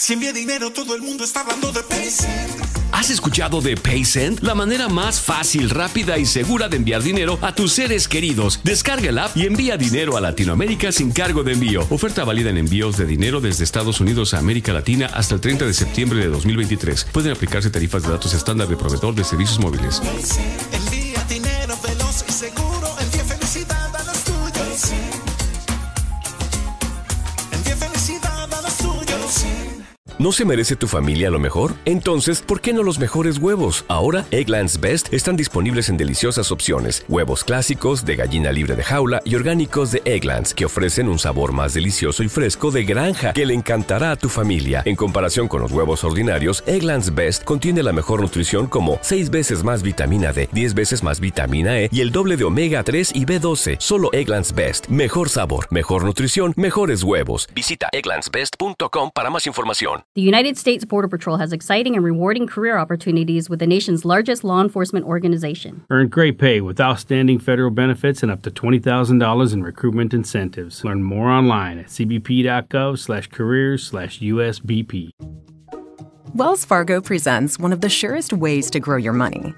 Si envía dinero, todo el mundo está hablando de PaySend. ¿Has escuchado de PaySend? La manera más fácil, rápida y segura de enviar dinero a tus seres queridos. Descarga el app y envía dinero a Latinoamérica sin cargo de envío. Oferta válida en envíos de dinero desde Estados Unidos a América Latina hasta el 30 de septiembre de 2023. Pueden aplicarse tarifas de datos estándar de proveedor de servicios móviles. Envía dinero veloz y seguro. ¿No se merece tu familia lo mejor? Entonces, ¿por qué no los mejores huevos? Ahora, Egglands Best están disponibles en deliciosas opciones. Huevos clásicos, de gallina libre de jaula y orgánicos de Egglands, que ofrecen un sabor más delicioso y fresco de granja que le encantará a tu familia. En comparación con los huevos ordinarios, Egglands Best contiene la mejor nutrición como 6 veces más vitamina D, 10 veces más vitamina E y el doble de omega 3 y B12. Solo Egglands Best. Mejor sabor, mejor nutrición, mejores huevos. Visita egglandsbest.com para más información. The United States Border Patrol has exciting and rewarding career opportunities with the nation's largest law enforcement organization. Earn great pay with outstanding federal benefits and up to $20,000 in recruitment incentives. Learn more online at cbp.gov/careers/usbp. Wells Fargo presents one of the surest ways to grow your money.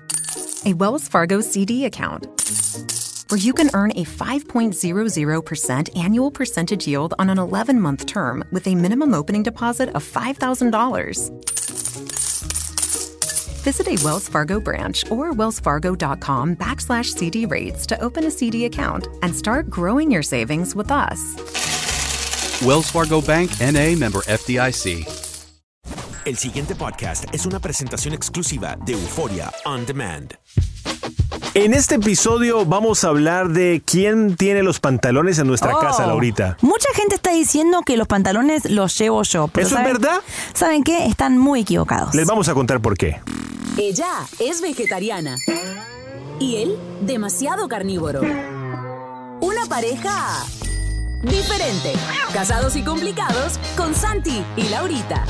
A Wells Fargo CD account where you can earn a 5.00% annual percentage yield on an 11 month term with a minimum opening deposit of $5,000. Visit a Wells Fargo branch or wellsfargo.com backslash CD rates to open a CD account and start growing your savings with us. Wells Fargo Bank NA member FDIC. El siguiente podcast es una presentación exclusiva de Euforia On Demand. En este episodio vamos a hablar de quién tiene los pantalones en nuestra oh, casa, Laurita. Mucha gente está diciendo que los pantalones los llevo yo. Pero ¿Eso es verdad? ¿Saben qué? Están muy equivocados. Les vamos a contar por qué. Ella es vegetariana y él demasiado carnívoro. Una pareja diferente. Casados y complicados con Santi y Laurita.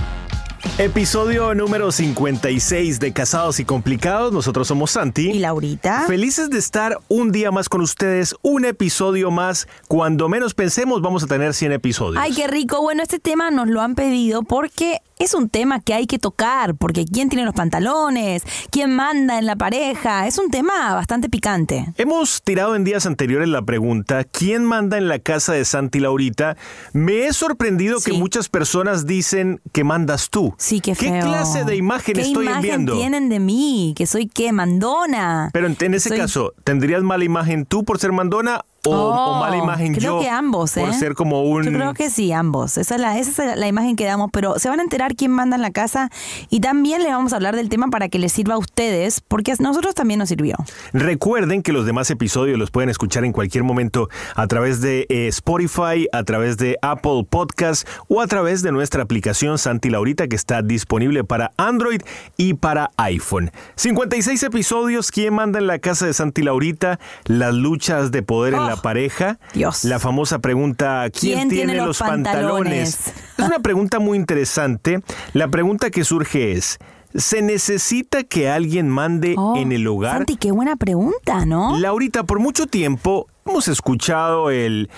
Episodio número 56 de Casados y Complicados. Nosotros somos Santi. Y Laurita. Felices de estar un día más con ustedes, un episodio más. Cuando menos pensemos, vamos a tener 100 episodios. Ay, qué rico. Bueno, este tema nos lo han pedido porque es un tema que hay que tocar, porque quién tiene los pantalones, quién manda en la pareja, es un tema bastante picante. Hemos tirado en días anteriores la pregunta, ¿quién manda en la casa de Santi y Laurita? Me he sorprendido que muchas personas dicen que mandas tú. Sí, qué feo. ¿Qué clase de imagen ¿Qué estoy imagen tienen de mí? ¿Que soy qué? ¿Mandona? Pero en, ese caso, ¿tendrías mala imagen tú por ser mandona o, mala oh, imagen creo que ambos, por ¿eh? ser como un... Yo creo que sí, ambos. Esa es, la, imagen que damos, pero se van a enterar quién manda en la casa y también le vamos a hablar del tema para que les sirva a ustedes, porque a nosotros también nos sirvió. Recuerden que los demás episodios los pueden escuchar en cualquier momento a través de eh, Spotify, a través de Apple Podcast o a través de nuestra aplicación Santi Laurita que está disponible para Android y para iPhone. 56 episodios, ¿quién manda en la casa de Santi Laurita? Las luchas de poder oh. en Oh, pareja. Dios. La famosa pregunta, ¿quién, tiene, los pantalones? Es una pregunta muy interesante. La pregunta que surge es, ¿Se necesita que alguien mande oh, en el hogar? Santi, qué buena pregunta, ¿no? Laurita, por mucho tiempo hemos escuchado el,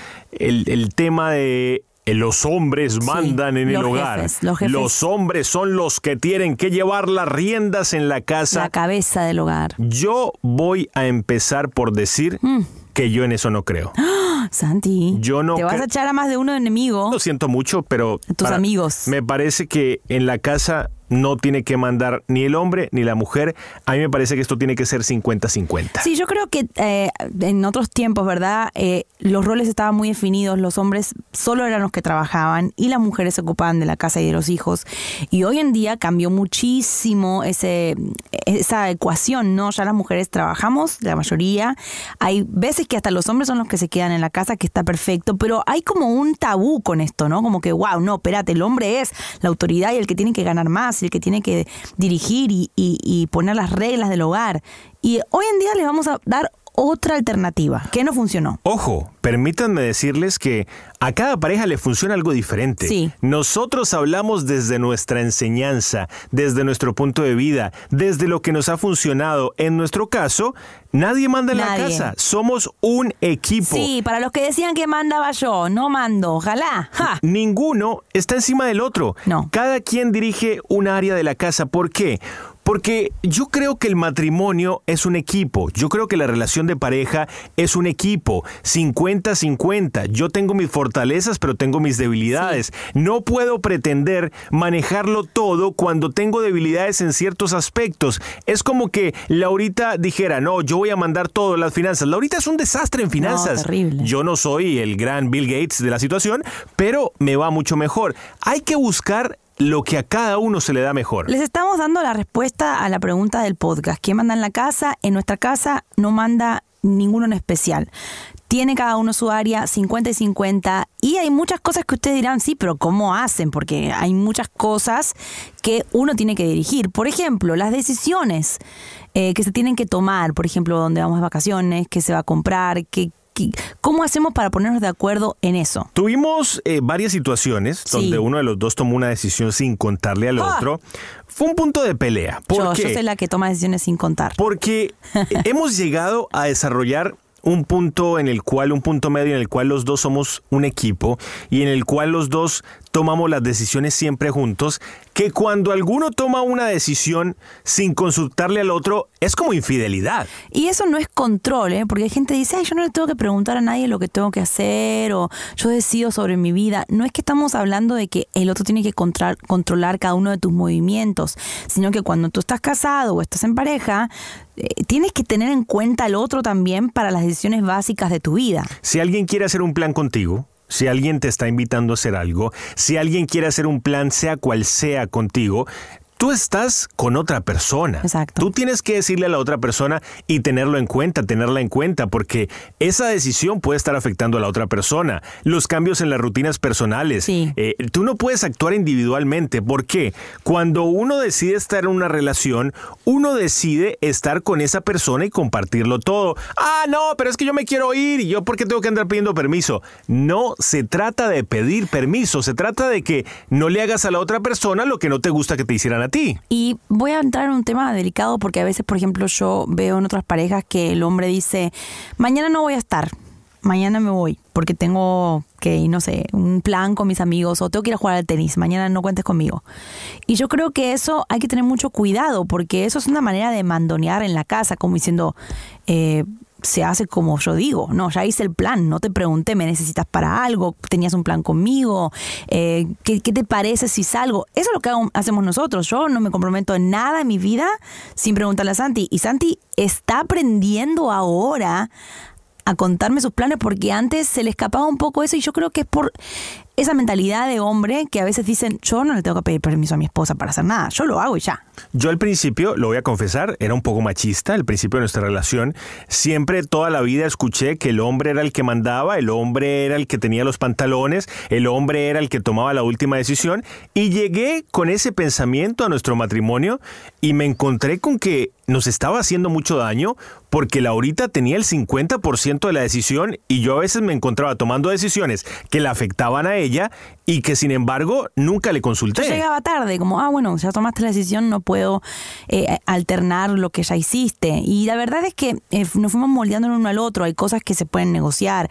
tema de eh, los hombres mandan en el hogar. los, hombres son los que tienen que llevar las riendas en la casa. La cabeza del hogar. Yo voy a empezar por decir... Mm que yo en eso no creo. Santi, yo no te vas a echar a más de uno enemigo. Lo siento mucho, pero tus amigos. Me parece que en la casa no tiene que mandar ni el hombre ni la mujer. A mí me parece que esto tiene que ser 50-50. Sí, yo creo que eh, en otros tiempos, ¿verdad? Eh, los roles estaban muy definidos, los hombres solo eran los que trabajaban y las mujeres se ocupaban de la casa y de los hijos. Y hoy en día cambió muchísimo ese, esa ecuación, ¿no? Ya las mujeres trabajamos, la mayoría. Hay veces que hasta los hombres son los que se quedan en la casa, que está perfecto, pero hay como un tabú con esto, ¿no? Como que, wow, no, espérate, el hombre es la autoridad y el que tiene que ganar más, y el que tiene que dirigir y, y, y poner las reglas del hogar. Y hoy en día les vamos a dar otra alternativa. ¿Qué no funcionó? Ojo, permítanme decirles que a cada pareja le funciona algo diferente. Sí. Nosotros hablamos desde nuestra enseñanza, desde nuestro punto de vida, desde lo que nos ha funcionado. En nuestro caso, nadie manda en la casa. Somos un equipo. Sí, para los que decían que mandaba yo, no mando, ojalá. Ninguno está encima del otro. No. Cada quien dirige un área de la casa. ¿Por qué? Porque yo creo que el matrimonio es un equipo, yo creo que la relación de pareja es un equipo, 50-50, yo tengo mis fortalezas pero tengo mis debilidades, no puedo pretender manejarlo todo cuando tengo debilidades en ciertos aspectos, es como que Laurita dijera, no, yo voy a mandar todo las finanzas, Laurita es un desastre en finanzas, no, yo no soy el gran Bill Gates de la situación, pero me va mucho mejor, hay que buscar lo que a cada uno se le da mejor. Les estamos dando la respuesta a la pregunta del podcast. ¿Quién manda en la casa? En nuestra casa no manda ninguno en especial. Tiene cada uno su área 50 y 50 y hay muchas cosas que ustedes dirán, sí, pero ¿cómo hacen? Porque hay muchas cosas que uno tiene que dirigir. Por ejemplo, las decisiones eh, que se tienen que tomar, por ejemplo, dónde vamos de vacaciones, qué se va a comprar, qué, ¿Cómo hacemos para ponernos de acuerdo en eso? Tuvimos eh, varias situaciones donde uno de los dos tomó una decisión sin contarle al ah. otro. Fue un punto de pelea. yo soy la que toma decisiones sin contar. Porque hemos llegado a desarrollar un punto en el cual, un punto medio en el cual los dos somos un equipo y en el cual los dos tomamos las decisiones siempre juntos, que cuando alguno toma una decisión sin consultarle al otro es como infidelidad. Y eso no es control, ¿eh? porque hay gente que dice, yo no le tengo que preguntar a nadie lo que tengo que hacer o yo decido sobre mi vida. No es que estamos hablando de que el otro tiene que controlar cada uno de tus movimientos, sino que cuando tú estás casado o estás en pareja, eh, tienes que tener en cuenta al otro también para las decisiones básicas de tu vida. Si alguien quiere hacer un plan contigo, si alguien te está invitando a hacer algo, si alguien quiere hacer un plan, sea cual sea contigo, tú estás con otra persona. Exacto. Tú tienes que decirle a la otra persona y tenerlo en cuenta, tenerla en cuenta, porque esa decisión puede estar afectando a la otra persona. Los cambios en las rutinas personales. Eh, tú no puedes actuar individualmente. ¿Por qué? Cuando uno decide estar en una relación, uno decide estar con esa persona y compartirlo todo. Ah, no, pero es que yo me quiero ir y yo qué tengo que andar pidiendo permiso. No se trata de pedir permiso, se trata de que no le hagas a la otra persona lo que no te gusta que te hicieran a y voy a entrar en un tema delicado porque a veces, por ejemplo, yo veo en otras parejas que el hombre dice, mañana no voy a estar, mañana me voy porque tengo que, no sé, un plan con mis amigos o tengo que ir a jugar al tenis, mañana no cuentes conmigo. Y yo creo que eso hay que tener mucho cuidado porque eso es una manera de mandonear en la casa, como diciendo, eh, se hace como yo digo, no, ya hice el plan, no te pregunté, me necesitas para algo, tenías un plan conmigo, eh, ¿qué, te parece si salgo? Eso es lo que hacemos nosotros, yo no me comprometo en nada en mi vida sin preguntarle a Santi. Y Santi está aprendiendo ahora a contarme sus planes porque antes se le escapaba un poco eso y yo creo que es por esa mentalidad de hombre que a veces dicen, yo no le tengo que pedir permiso a mi esposa para hacer nada, yo lo hago y ya. Yo al principio, lo voy a confesar, era un poco machista, al principio de nuestra relación, siempre toda la vida escuché que el hombre era el que mandaba, el hombre era el que tenía los pantalones, el hombre era el que tomaba la última decisión y llegué con ese pensamiento a nuestro matrimonio y me encontré con que nos estaba haciendo mucho daño porque Laurita tenía el 50% de la decisión y yo a veces me encontraba tomando decisiones que la afectaban a ella y que sin embargo nunca le consulté. llegaba tarde, como, ah, bueno, ya tomaste la decisión, no puedo eh, alternar lo que ya hiciste. Y la verdad es que eh, nos fuimos moldeando el uno al otro, hay cosas que se pueden negociar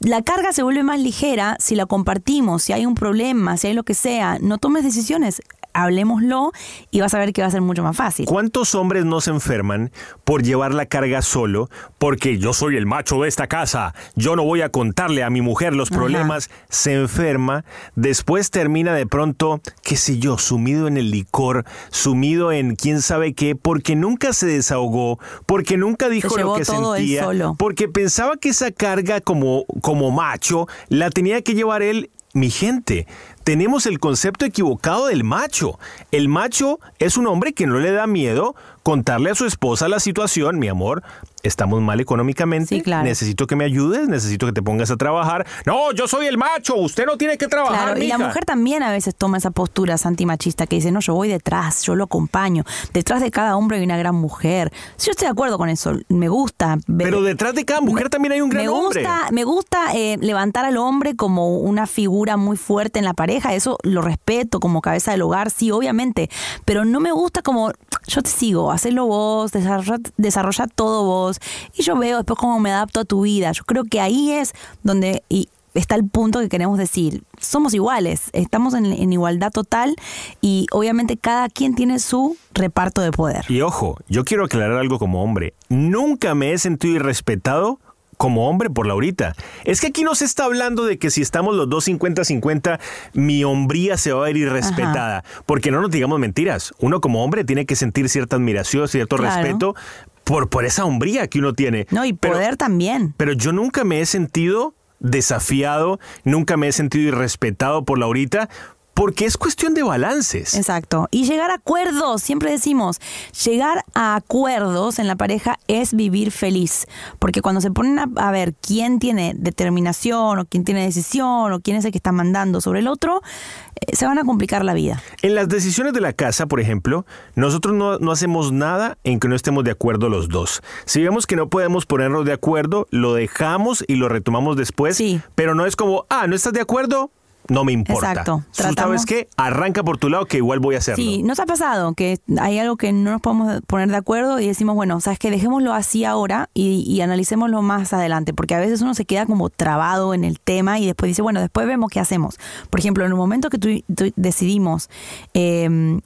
la carga se vuelve más ligera si la compartimos, si hay un problema, si hay lo que sea. No tomes decisiones hablemoslo y vas a ver que va a ser mucho más fácil. ¿Cuántos hombres no se enferman por llevar la carga solo? Porque yo soy el macho de esta casa, yo no voy a contarle a mi mujer los problemas, se enferma, después termina de pronto, qué sé yo, sumido en el licor, sumido en quién sabe qué, porque nunca se desahogó, porque nunca dijo lo que sentía, porque pensaba que esa carga como, como macho la tenía que llevar él mi gente, tenemos el concepto equivocado del macho. El macho es un hombre que no le da miedo contarle a su esposa la situación, mi amor, estamos mal económicamente, necesito que me ayudes, necesito que te pongas a trabajar. No, yo soy el macho, usted no tiene que trabajar. Claro, y la mujer también a veces toma esa postura antimachista que dice, no, yo voy detrás, yo lo acompaño. Detrás de cada hombre hay una gran mujer. Yo estoy de acuerdo con eso, me gusta. Pero detrás de cada mujer también hay un gran me gusta, Me gusta eh, levantar al hombre como una figura muy fuerte en la pareja, eso lo respeto como cabeza del hogar, sí, obviamente, pero no me gusta como, yo te sigo, hacelo vos, desarrolla todo vos. Y yo veo después cómo me adapto a tu vida. Yo creo que ahí es donde y está el punto que queremos decir. Somos iguales, estamos en, igualdad total y obviamente cada quien tiene su reparto de poder. Y ojo, yo quiero aclarar algo como hombre. Nunca me he sentido irrespetado como hombre por Laurita. Es que aquí no se está hablando de que si estamos los dos 50-50, mi hombría se va a ver irrespetada. Porque no nos digamos mentiras. Uno como hombre tiene que sentir cierta admiración, cierto respeto por, por esa hombría que uno tiene. No, y poder también. Pero yo nunca me he sentido desafiado, nunca me he sentido irrespetado por Laurita, porque es cuestión de balances. Exacto. Y llegar a acuerdos, siempre decimos, llegar a acuerdos en la pareja es vivir feliz. Porque cuando se ponen a, ver quién tiene determinación o quién tiene decisión o quién es el que está mandando sobre el otro, eh, se van a complicar la vida. En las decisiones de la casa, por ejemplo, nosotros no, no hacemos nada en que no estemos de acuerdo los dos. Si vemos que no podemos ponernos de acuerdo, lo dejamos y lo retomamos después. Sí. Pero no es como, ah, no estás de acuerdo, no me importa. Exacto. ¿Sabes qué? Arranca por tu lado que igual voy a hacerlo. Sí, nos ha pasado que hay algo que no nos podemos poner de acuerdo y decimos, bueno, sabes que dejémoslo así ahora y, analicémoslo más adelante, porque a veces uno se queda como trabado en el tema y después dice, bueno, después vemos qué hacemos. Por ejemplo, en el momento que tú decidimos em,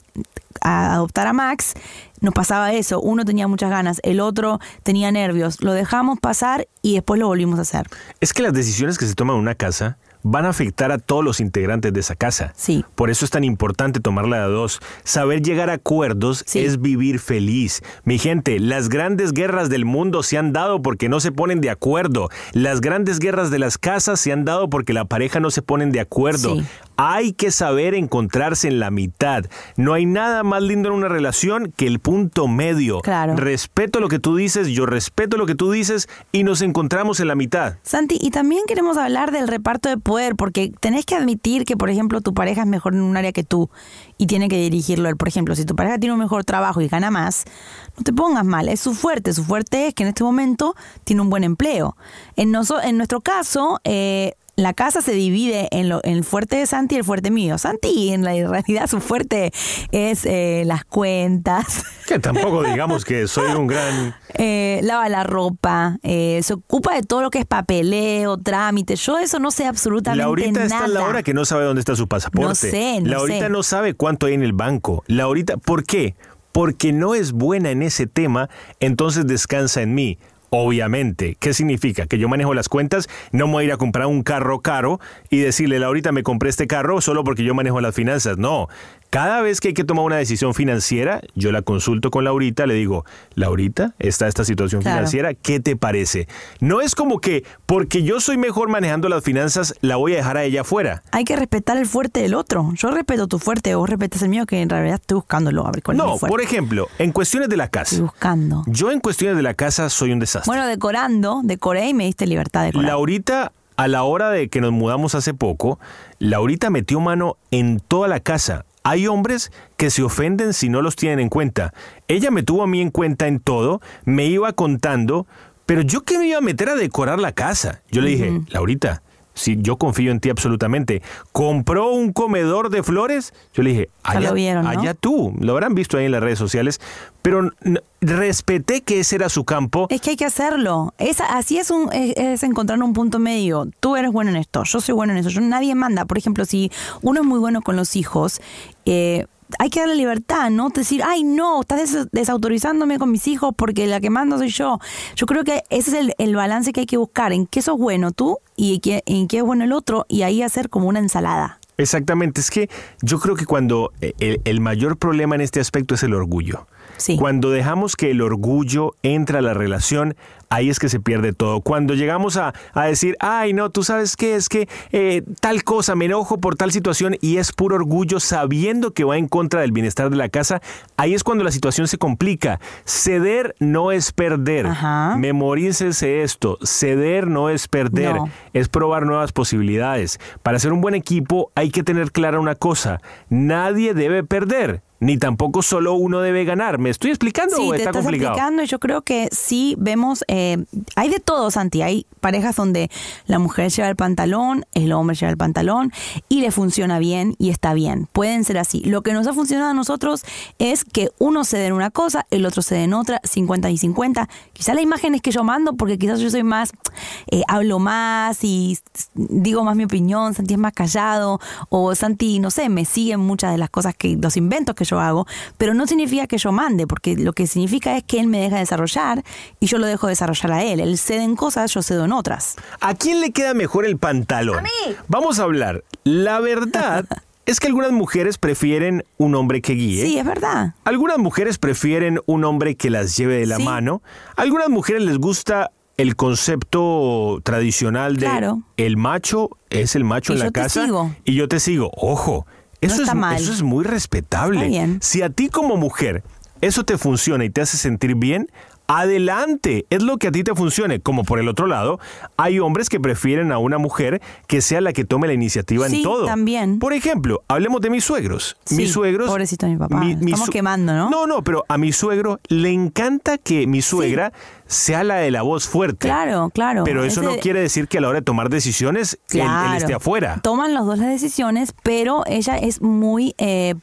adoptar a Max, nos pasaba eso, uno tenía muchas ganas, el otro tenía nervios, lo dejamos pasar y después lo volvimos a hacer. Es que las decisiones que se toman en una casa van a afectar a todos los integrantes de esa casa. Sí. Por eso es tan importante tomarla de dos. Saber llegar a acuerdos es vivir feliz. Mi gente, las grandes guerras del mundo se han dado porque no se ponen de acuerdo. Las grandes guerras de las casas se han dado porque la pareja no se ponen de acuerdo. Hay que saber encontrarse en la mitad. No hay nada más lindo en una relación que el punto medio. Claro. Respeto lo que tú dices, yo respeto lo que tú dices y nos encontramos en la mitad. Santi, y también queremos hablar del reparto de poder, porque tenés que admitir que, por ejemplo, tu pareja es mejor en un área que tú y tiene que dirigirlo él. Por ejemplo, si tu pareja tiene un mejor trabajo y gana más, no te pongas mal, es su fuerte. Su fuerte es que en este momento tiene un buen empleo. En, en nuestro caso, eh, la casa se divide en, el fuerte de Santi y el fuerte mío. Santi, en la realidad, su fuerte es eh, las cuentas. Que tampoco digamos que soy un gran. Eh, lava la ropa, eh, se ocupa de todo lo que es papeleo, trámite. Yo eso no sé absolutamente nada. Laurita está en la hora que no sabe dónde está su pasaporte. No sé, no Laurita no sabe cuánto hay en el banco. Laurita, ¿por qué? Porque no es buena en ese tema, entonces descansa en mí. Obviamente, ¿qué significa? Que yo manejo las cuentas, no me voy a ir a comprar un carro caro y decirle, Laurita, me compré este carro solo porque yo manejo las finanzas. No, cada vez que hay que tomar una decisión financiera, yo la consulto con Laurita, le digo, Laurita, está esta situación financiera, ¿qué te parece? No es como que porque yo soy mejor manejando las finanzas, la voy a dejar a ella afuera. Hay que respetar el fuerte del otro. Yo respeto tu fuerte, vos respetas el mío, que en realidad estoy buscándolo. no, por ejemplo, en cuestiones de la casa. buscando. Yo en cuestiones de la casa soy un desastre. Bueno, decorando, decoré y me diste libertad de Laurita, a la hora de que nos mudamos hace poco, Laurita metió mano en toda la casa. Hay hombres que se ofenden si no los tienen en cuenta. Ella me tuvo a mí en cuenta en todo, me iba contando, pero yo que me iba a meter a decorar la casa. Yo le dije, Laurita, si yo confío en ti absolutamente, compró un comedor de flores, yo le dije, allá, tú, lo habrán visto ahí en las redes sociales, pero respeté que ese era su campo. Es que hay que hacerlo. Es, así es, un, es, encontrar un punto medio. Tú eres bueno en esto, yo soy bueno en eso, nadie manda. Por ejemplo, si uno es muy bueno con los hijos, eh, hay que darle libertad, ¿no? Decir, ay, no, estás desautorizándome con mis hijos porque la que mando soy yo. Yo creo que ese es el, balance que hay que buscar, en qué sos bueno tú y en qué, es bueno el otro, y ahí hacer como una ensalada. Exactamente, es que yo creo que cuando eh, el mayor problema en este aspecto es el orgullo. Cuando dejamos que el orgullo entra a la relación, ahí es que se pierde todo. Cuando llegamos a, decir, ay, no, tú sabes qué, es que eh, tal cosa, me enojo por tal situación y es puro orgullo sabiendo que va en contra del bienestar de la casa, ahí es cuando la situación se complica. Ceder no es perder. Memorícese esto. Ceder no es perder, es probar nuevas posibilidades. Para ser un buen equipo hay que tener clara una cosa, nadie debe perder ni tampoco solo uno debe ganar. ¿Me estoy explicando sí, o está te estás Explicando. Yo creo que sí vemos, eh, hay de todo, Santi. Hay parejas donde la mujer lleva el pantalón, el hombre lleva el pantalón y le funciona bien y está bien. Pueden ser así. Lo que nos ha funcionado a nosotros es que uno se en una cosa, el otro se en otra, 50 y 50. Quizá la imagen es que yo mando porque quizás yo soy más, eh, hablo más y digo más mi opinión, Santi es más callado o Santi, no sé, me siguen muchas de las cosas que, los inventos que yo hago, pero no significa que yo mande, porque lo que significa es que él me deja desarrollar y yo lo dejo desarrollar a él. Él cede en cosas, yo cedo en otras. ¿A quién le queda mejor el pantalón? A mí. Vamos a hablar. La verdad es que algunas mujeres prefieren un hombre que guíe. Sí, es verdad. Algunas mujeres prefieren un hombre que las lleve de la mano. Algunas mujeres les gusta el concepto tradicional de el macho es el macho en la casa sigo. y yo te sigo. Ojo, eso, es, eso es muy respetable. Si a ti como mujer eso te funciona y te hace sentir bien, adelante, es lo que a ti te funcione. Como por el otro lado, hay hombres que prefieren a una mujer que sea la que tome la iniciativa en todo. también. Por ejemplo, hablemos de mis suegros. mis suegros. Pobrecito mi papá. quemando, ¿no? No, no, pero a mi suegro le encanta que mi suegra sea la de la voz fuerte. Claro, claro. Pero eso no quiere decir que a la hora de tomar decisiones él, esté afuera. Toman los dos las decisiones, pero ella es muy eh,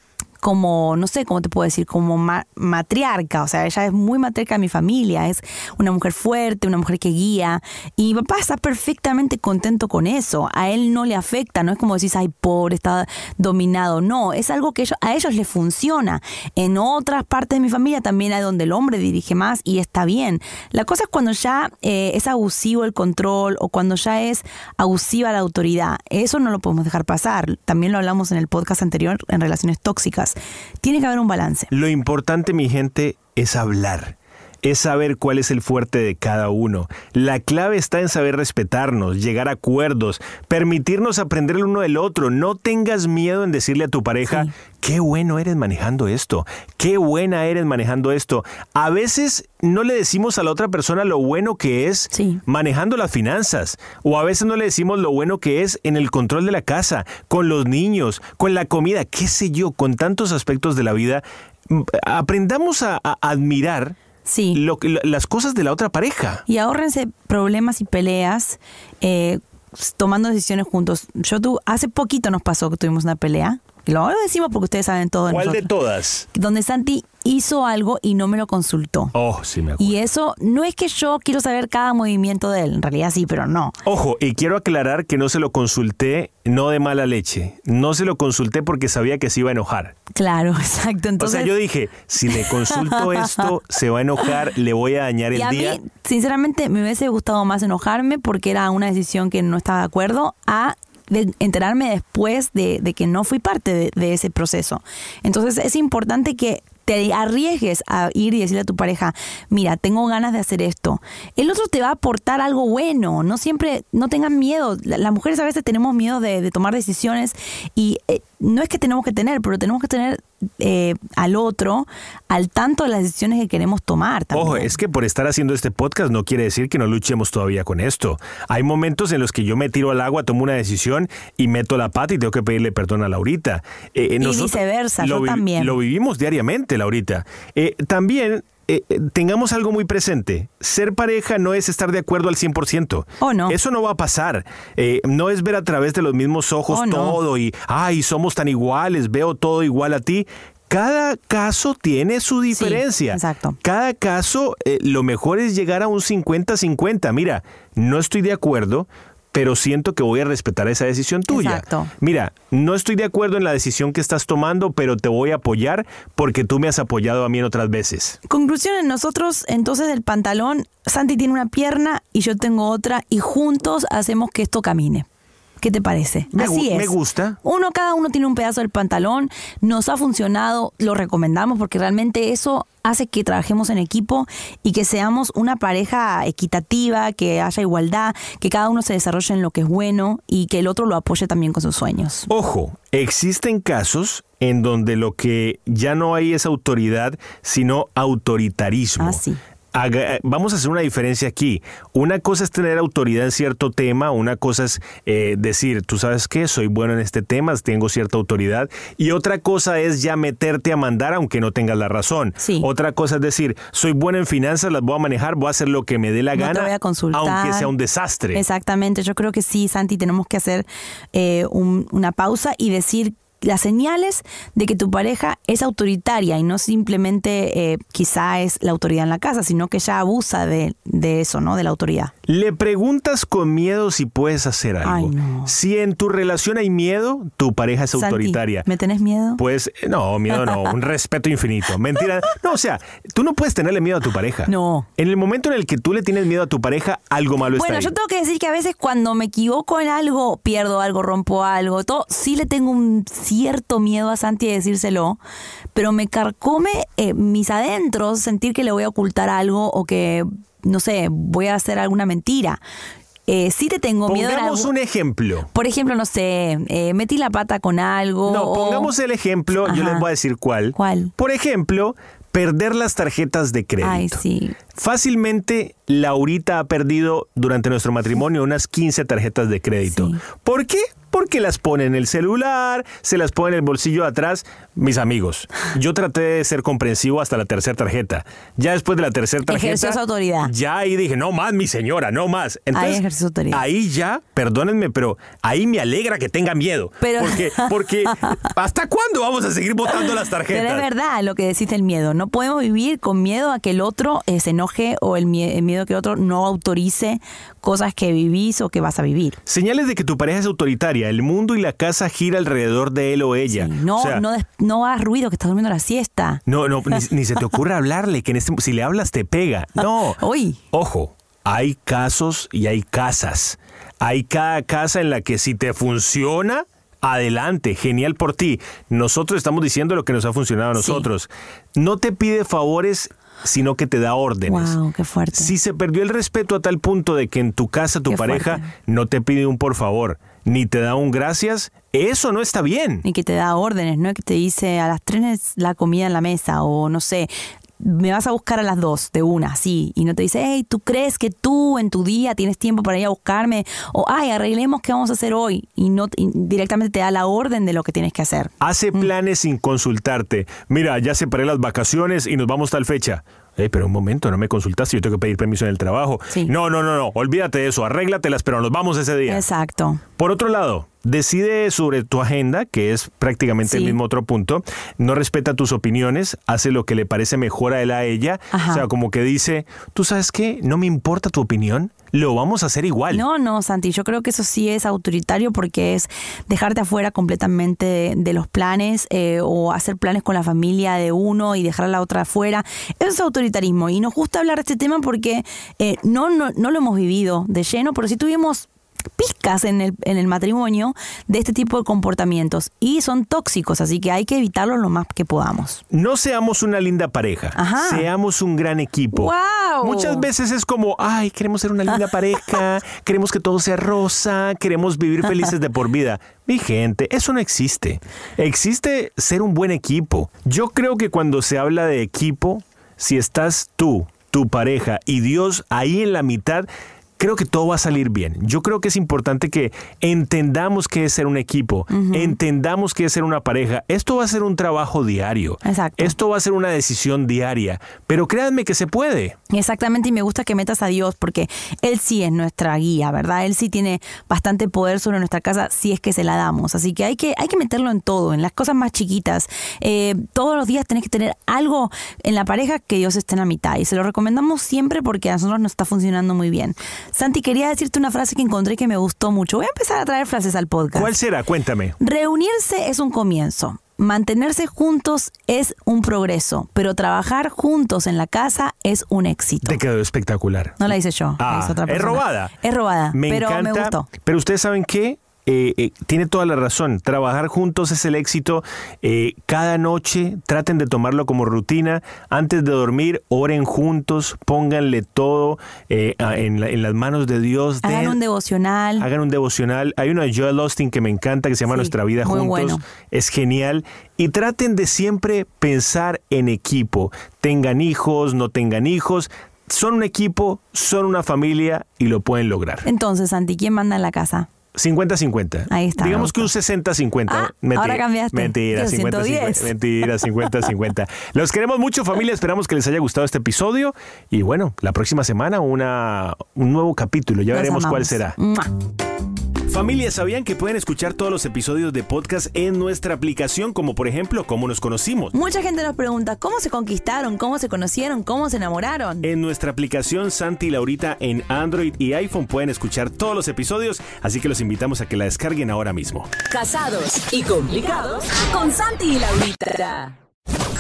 como, no sé cómo te puedo decir, como matriarca, o sea, ella es muy matriarca de mi familia, es una mujer fuerte, una mujer que guía, y mi papá está perfectamente contento con eso, a él no le afecta, no es como decís, ay, pobre, está dominado, no, es algo que a ellos les funciona. En otras partes de mi familia también hay donde el hombre dirige más y está bien. La cosa es cuando ya eh, es abusivo el control o cuando ya es abusiva la autoridad, eso no lo podemos dejar pasar, también lo hablamos en el podcast anterior en relaciones tóxicas. Tiene que haber un balance. Lo importante, mi gente, es hablar es saber cuál es el fuerte de cada uno. La clave está en saber respetarnos, llegar a acuerdos, permitirnos aprender el uno del otro. No tengas miedo en decirle a tu pareja, qué bueno eres manejando esto, qué buena eres manejando esto. A veces no le decimos a la otra persona lo bueno que es manejando las finanzas, o a veces no le decimos lo bueno que es en el control de la casa, con los niños, con la comida, qué sé yo, con tantos aspectos de la vida. Mm, aprendamos a admirar sí. lo, las cosas de la otra pareja. Y ahorrense problemas y peleas eh, tomando decisiones juntos. Yo tú, hace poquito nos pasó que tuvimos una pelea lo decimos porque ustedes saben todo. ¿Cuál de todas? Donde Santi hizo algo y no me lo consultó. Oh, sí me acuerdo. Y eso no es que yo quiero saber cada movimiento de él, en realidad sí, pero no. Ojo, y quiero aclarar que no se lo consulté, no de mala leche, no se lo consulté porque sabía que se iba a enojar. Claro, exacto. Entonces... O sea, yo dije, si le consulto esto, se va a enojar, le voy a dañar el a día. Mí, sinceramente, me hubiese gustado más enojarme porque era una decisión que no estaba de acuerdo a de enterarme después de, que no fui parte de, ese proceso. Entonces es importante que te arriesgues a ir y decirle a tu pareja, mira, tengo ganas de hacer esto. El otro te va a aportar algo bueno, no siempre, no tengan miedo. Las mujeres a veces tenemos miedo de, tomar decisiones y eh, no es que tenemos que tener, pero tenemos que tener eh, al otro al tanto de las decisiones que queremos tomar. También. Ojo, es que por estar haciendo este podcast no quiere decir que no luchemos todavía con esto. Hay momentos en los que yo me tiro al agua, tomo una decisión y meto la pata y tengo que pedirle perdón a Laurita. Eh, eh, y viceversa, yo también. Lo vivimos diariamente, Laurita. Eh, también eh, eh, tengamos algo muy presente. Ser pareja no es estar de acuerdo al 100%. no. Eso no va a pasar. Eh, no es ver a través de los mismos ojos oh, todo y, ay, somos tan iguales, veo todo igual a ti. Cada caso tiene su diferencia. exacto. Cada caso, lo mejor es llegar a un 50-50. Mira, no estoy de acuerdo, pero siento que voy a respetar esa decisión tuya. Mira, no estoy de acuerdo en la decisión que estás tomando, pero te voy a apoyar porque tú me has apoyado a mí en otras veces. Conclusión, en nosotros entonces el pantalón, Santi tiene una pierna y yo tengo otra y juntos hacemos que esto camine. ¿Qué te parece? Así es. Me gusta. Uno, cada uno tiene un pedazo del pantalón. Nos ha funcionado, lo recomendamos porque realmente eso hace que trabajemos en equipo y que seamos una pareja equitativa, que haya igualdad, que cada uno se desarrolle en lo que es bueno y que el otro lo apoye también con sus sueños. Ojo, existen casos en donde lo que ya no hay es autoridad, sino autoritarismo. Así ah, vamos a hacer una diferencia aquí. Una cosa es tener autoridad en cierto tema, una cosa es eh, decir, tú sabes qué, soy bueno en este tema, tengo cierta autoridad, y otra cosa es ya meterte a mandar aunque no tengas la razón. Sí. Otra cosa es decir, soy bueno en finanzas, las voy a manejar, voy a hacer lo que me dé la gana, aunque sea un desastre. Exactamente, yo creo que sí, Santi, tenemos que hacer eh, una pausa y decir las señales de que tu pareja es autoritaria y no simplemente eh, quizá es la autoridad en la casa, sino que ya abusa de, eso, ¿no? De la autoridad. Le preguntas con miedo si puedes hacer algo. Si en tu relación hay miedo, tu pareja es autoritaria. ¿Me tenés miedo? Pues eh, no, miedo no, un respeto infinito. Mentira. No, o sea, tú no puedes tenerle miedo a tu pareja. No. En el momento en el que tú le tienes miedo a tu pareja, algo malo bueno, está. Bueno, yo tengo que decir que a veces cuando me equivoco en algo, pierdo algo, rompo algo, todo, sí le tengo un cierto miedo a Santi de decírselo, pero me carcome eh, mis adentros sentir que le voy a ocultar algo o que, no sé, voy a hacer alguna mentira. Eh, sí te tengo miedo. Pongamos un ejemplo. Por ejemplo, no sé, eh, metí la pata con algo. No, pongamos el ejemplo, yo les voy a decir cuál. ¿Cuál? Por ejemplo, perder las tarjetas de crédito. Ay, sí. Fácilmente, Laurita ha perdido durante nuestro matrimonio unas 15 tarjetas de crédito. ¿Por qué? Porque las pone en el celular, se las pone en el bolsillo de atrás. Mis amigos, yo traté de ser comprensivo hasta la tercera tarjeta. Ya después de la tercera tarjeta. Ejerció su autoridad. Ya ahí dije, no más, mi señora, no más. ahí ya, perdónenme, pero ahí me alegra que tenga miedo. Pero... Porque, porque ¿hasta cuándo vamos a seguir votando las tarjetas? Pero es verdad lo que decís el miedo. No podemos vivir con miedo a que el otro eh, se o el, miedo que otro no autorice cosas que vivís o que vas a vivir. Señales de que tu pareja es autoritaria. El mundo y la casa gira alrededor de él o ella. no, no, no hagas ruido, que estás durmiendo la siesta. No, no, ni, se te ocurra hablarle, que en este, si le hablas te pega. No. Ojo, hay casos y hay casas. Hay cada casa en la que si te funciona, adelante, genial por ti. Nosotros estamos diciendo lo que nos ha funcionado a nosotros. No te pide favores sino que te da órdenes. qué fuerte. Si se perdió el respeto a tal punto de que en tu casa tu pareja no te pide un por favor, ni te da un gracias, eso no está bien. Ni que te da órdenes, ¿no? Que te dice a las tres la comida en la mesa o no sé, me vas a buscar a las dos de una, sí, y no te dice, hey, ¿tú crees que tú en tu día tienes tiempo para ir a buscarme? O, ay, arreglemos qué vamos a hacer hoy. Y no directamente te da la orden de lo que tienes que hacer. Hace mm. planes sin consultarte. Mira, ya separé las vacaciones y nos vamos tal fecha. Hey, eh, pero un momento, no me consultaste, yo tengo que pedir permiso en el trabajo. No, no, no, no, olvídate de eso, arréglatelas, pero nos vamos ese día. Exacto. Por otro lado, decide sobre tu agenda, que es prácticamente el mismo otro punto, no respeta tus opiniones, hace lo que le parece mejor a él a ella, o sea, como que dice, tú sabes qué, no me importa tu opinión, lo vamos a hacer igual. No, no, Santi, yo creo que eso sí es autoritario porque es dejarte afuera completamente de, los planes eh, o hacer planes con la familia de uno y dejar a la otra afuera. Eso es autoritarismo y nos gusta hablar de este tema porque eh, no, no, no lo hemos vivido de lleno, pero sí tuvimos pizcas en el, en el matrimonio de este tipo de comportamientos y son tóxicos, así que hay que evitarlo lo más que podamos. No seamos una linda pareja, seamos un gran equipo. Muchas veces es como, ay, queremos ser una linda pareja, queremos que todo sea rosa, queremos vivir felices de por vida. Mi gente, eso no existe. Existe ser un buen equipo. Yo creo que cuando se habla de equipo, si estás tú, tu pareja y Dios ahí en la mitad, creo que todo va a salir bien. Yo creo que es importante que entendamos qué es ser un equipo, entendamos qué es ser una pareja. Esto va a ser un trabajo diario. Exacto. Esto va a ser una decisión diaria. Pero créanme que se puede. Exactamente, y me gusta que metas a Dios porque Él sí es nuestra guía, ¿verdad? Él sí tiene bastante poder sobre nuestra casa si es que se la damos. Así que hay que, hay que meterlo en todo, en las cosas más chiquitas. Eh, todos los días tenés que tener algo en la pareja que Dios esté en la mitad. Y se lo recomendamos siempre porque a nosotros nos está funcionando muy bien. Santi, quería decirte una frase que encontré que me gustó mucho. Voy a empezar a traer frases al podcast. ¿Cuál será? Cuéntame. Reunirse es un comienzo. Mantenerse juntos es un progreso, pero trabajar juntos en la casa es un éxito. Te quedó espectacular. No la hice yo. Ah, otra Es robada. Es robada. pero me gustó. Pero ustedes saben qué? Eh, eh, tiene toda la razón. Trabajar juntos es el éxito. Eh, cada noche traten de tomarlo como rutina. Antes de dormir, oren juntos, pónganle todo en, las manos de Dios. Hagan un devocional. Hagan un devocional. Hay una de Joel Austin que me encanta que se llama Nuestra Vida Juntos. Es genial. Y traten de siempre pensar en equipo. Tengan hijos, no tengan hijos son un equipo, son una familia y lo pueden lograr. Entonces, Santi, ¿quién manda en la casa? 50-50. Ahí está. Digamos que un 60-50. Ah, ahora cambiaste. Mentira, 50-50. Mentira, 50-50. Los queremos mucho, familia. Esperamos que les haya gustado este episodio. Y bueno, la próxima semana una, un nuevo capítulo. Ya veremos cuál será. Familia, ¿sabían que pueden escuchar todos los episodios de podcast en nuestra aplicación, como por ejemplo, cómo nos conocimos? Mucha gente nos pregunta cómo se conquistaron, cómo se conocieron, cómo se enamoraron. En nuestra aplicación Santi y Laurita en Android y iPhone pueden escuchar todos los episodios, así que los invitamos a que la descarguen ahora mismo. Casados y complicados con Santi y Laurita.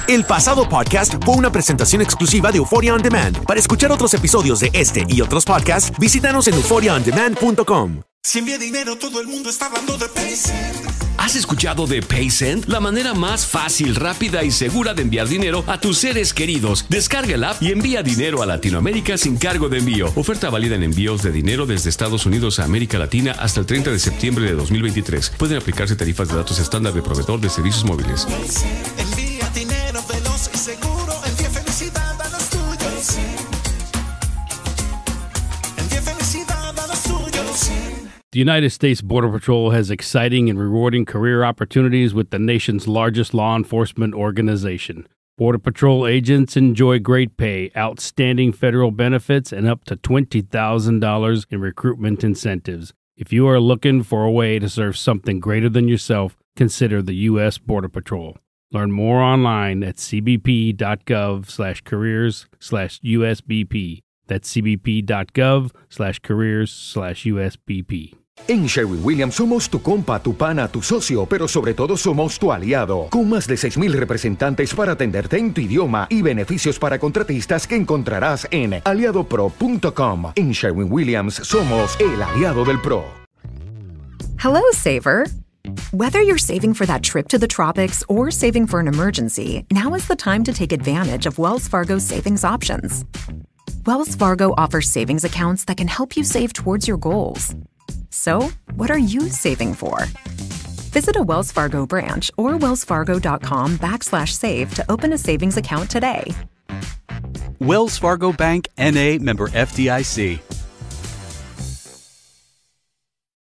El pasado podcast fue una presentación exclusiva de Euphoria On Demand. Para escuchar otros episodios de este y otros podcasts, visítanos en euphoriaondemand.com. Si envía dinero, todo el mundo está hablando de PaySend. ¿Has escuchado de PaySend? La manera más fácil, rápida y segura de enviar dinero a tus seres queridos. Descarga el app y envía dinero a Latinoamérica sin cargo de envío. Oferta válida en envíos de dinero desde Estados Unidos a América Latina hasta el 30 de septiembre de 2023. Pueden aplicarse tarifas de datos estándar de proveedor de servicios móviles. The United States Border Patrol has exciting and rewarding career opportunities with the nation's largest law enforcement organization. Border Patrol agents enjoy great pay, outstanding federal benefits, and up to $20,000 in recruitment incentives. If you are looking for a way to serve something greater than yourself, consider the U.S. Border Patrol. Learn more online at cbp.gov slash careers slash USBP. That's cbp.gov slash careers slash USBP. En Sherwin Williams somos tu compa, tu pana, tu socio, pero sobre todo somos tu aliado, con más de mil representantes para atenderte en tu idioma y beneficios para contratistas que encontrarás en aliadopro.com. En Sherwin Williams somos el aliado del PRO. Hello, Saver. Whether you're saving for that trip to the tropics or saving for an emergency, now is the time to take advantage of Wells Fargo's savings options. Wells Fargo offers savings accounts that can help you save towards your goals. So, what are you saving for? Visit a Wells Fargo branch or wellsfargo.com backslash save to open a savings account today. Wells Fargo Bank NA member FDIC.